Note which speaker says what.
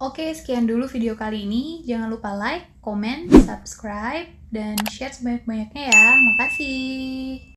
Speaker 1: Oke, sekian dulu video kali ini. Jangan lupa like, comment, subscribe, dan share sebanyak-banyaknya ya. Makasih.